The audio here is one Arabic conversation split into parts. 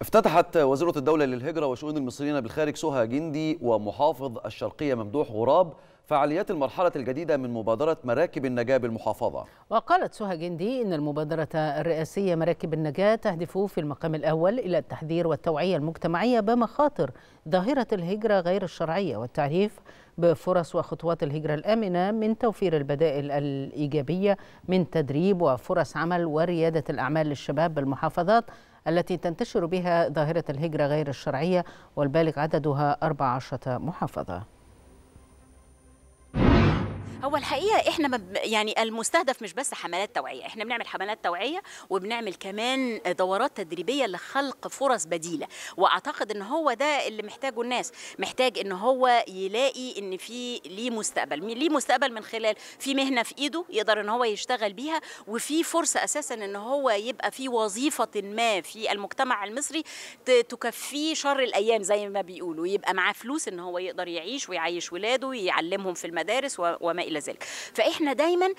افتتحت وزيرة الدولة للهجرة وشؤون المصريين بالخارج سهى جندي ومحافظ الشرقية ممدوح غراب فعاليات المرحلة الجديدة من مبادرة مراكب النجاة بالمحافظة وقالت سهى جندي إن المبادرة الرئاسية مراكب النجاة تهدف في المقام الأول إلى التحذير والتوعية المجتمعية بمخاطر ظاهرة الهجرة غير الشرعية والتعريف بفرص وخطوات الهجرة الآمنة من توفير البدائل الإيجابية من تدريب وفرص عمل وريادة الأعمال للشباب بالمحافظات التي تنتشر بها ظاهرة الهجرة غير الشرعية والبالغ عددها 14 محافظة هو الحقيقه احنا مب... يعني المستهدف مش بس حملات توعيه احنا بنعمل حملات توعيه وبنعمل كمان دورات تدريبيه لخلق فرص بديله واعتقد ان هو ده اللي محتاجه الناس محتاج ان هو يلاقي ان في ليه مستقبل ليه مستقبل من خلال في مهنه في ايده يقدر ان هو يشتغل بيها وفي فرصه اساسا ان هو يبقى في وظيفه ما في المجتمع المصري تكفيه شر الايام زي ما بيقولوا يبقى معاه فلوس ان هو يقدر يعيش ويعيش ولاده ويعلمهم في المدارس وما الى ذلك فاحنا دايما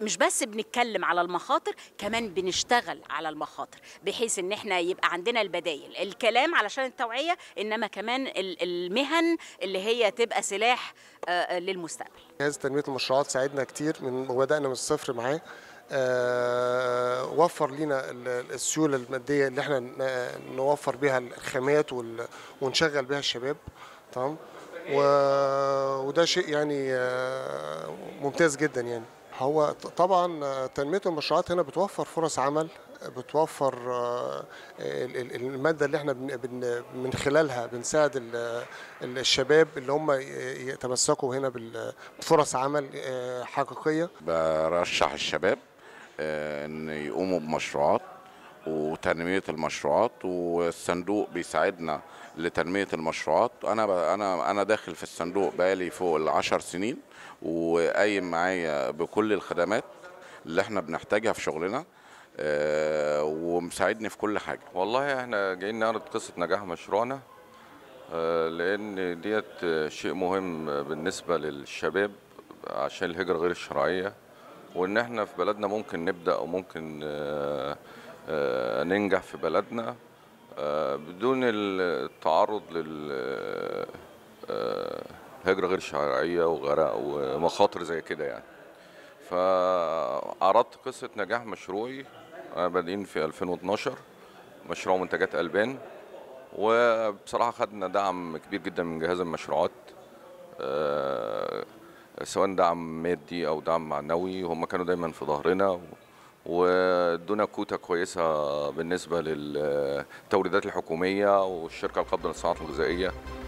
مش بس بنتكلم على المخاطر كمان بنشتغل على المخاطر بحيث ان احنا يبقى عندنا البدايل الكلام علشان التوعيه انما كمان المهن اللي هي تبقى سلاح آه، آه، للمستقبل جهاز تنميه المشروعات ساعدنا كتير من بدانا من الصفر معاه آه، وفر لنا السيوله الماديه اللي احنا نوفر بها الخامات ونشغل بها الشباب تمام و... وده شيء يعني آه، ممتاز جدا يعني هو طبعا آه، تنميه المشروعات هنا بتوفر فرص عمل بتوفر آه، الماده اللي احنا من خلالها بنساعد الشباب اللي هم يتمسكوا هنا بفرص عمل حقيقيه برشح الشباب ان يقوموا بمشروعات وتنميه المشروعات والصندوق بيساعدنا لتنميه المشروعات انا انا انا داخل في الصندوق بقالي فوق العشر سنين وقايم معايا بكل الخدمات اللي احنا بنحتاجها في شغلنا آه، ومساعدني في كل حاجه والله احنا جايين نعرض قصه نجاح مشروعنا آه، لان ديت شيء مهم بالنسبه للشباب عشان الهجره غير الشرعيه وان احنا في بلدنا ممكن نبدا وممكن اه آه، ننجح في بلدنا آه، بدون التعرض لل آه، هجرة غير شرعية وغرق ومخاطر زي كده يعني فعرضت قصة نجاح مشروعي بادئين في 2012 مشروع منتجات ألبان وبصراحة خدنا دعم كبير جدا من جهاز المشروعات سواء دعم مادي أو دعم معنوي هم كانوا دايما في ظهرنا وادونا كوتا كويسه بالنسبه للتوريدات الحكوميه والشركه القابضه للصناعات الغذائيه